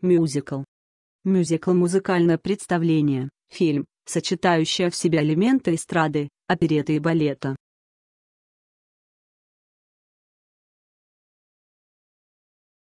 Мюзикл. Мюзикл – музыкальное представление, фильм, сочетающее в себе элементы эстрады, опереты и балета.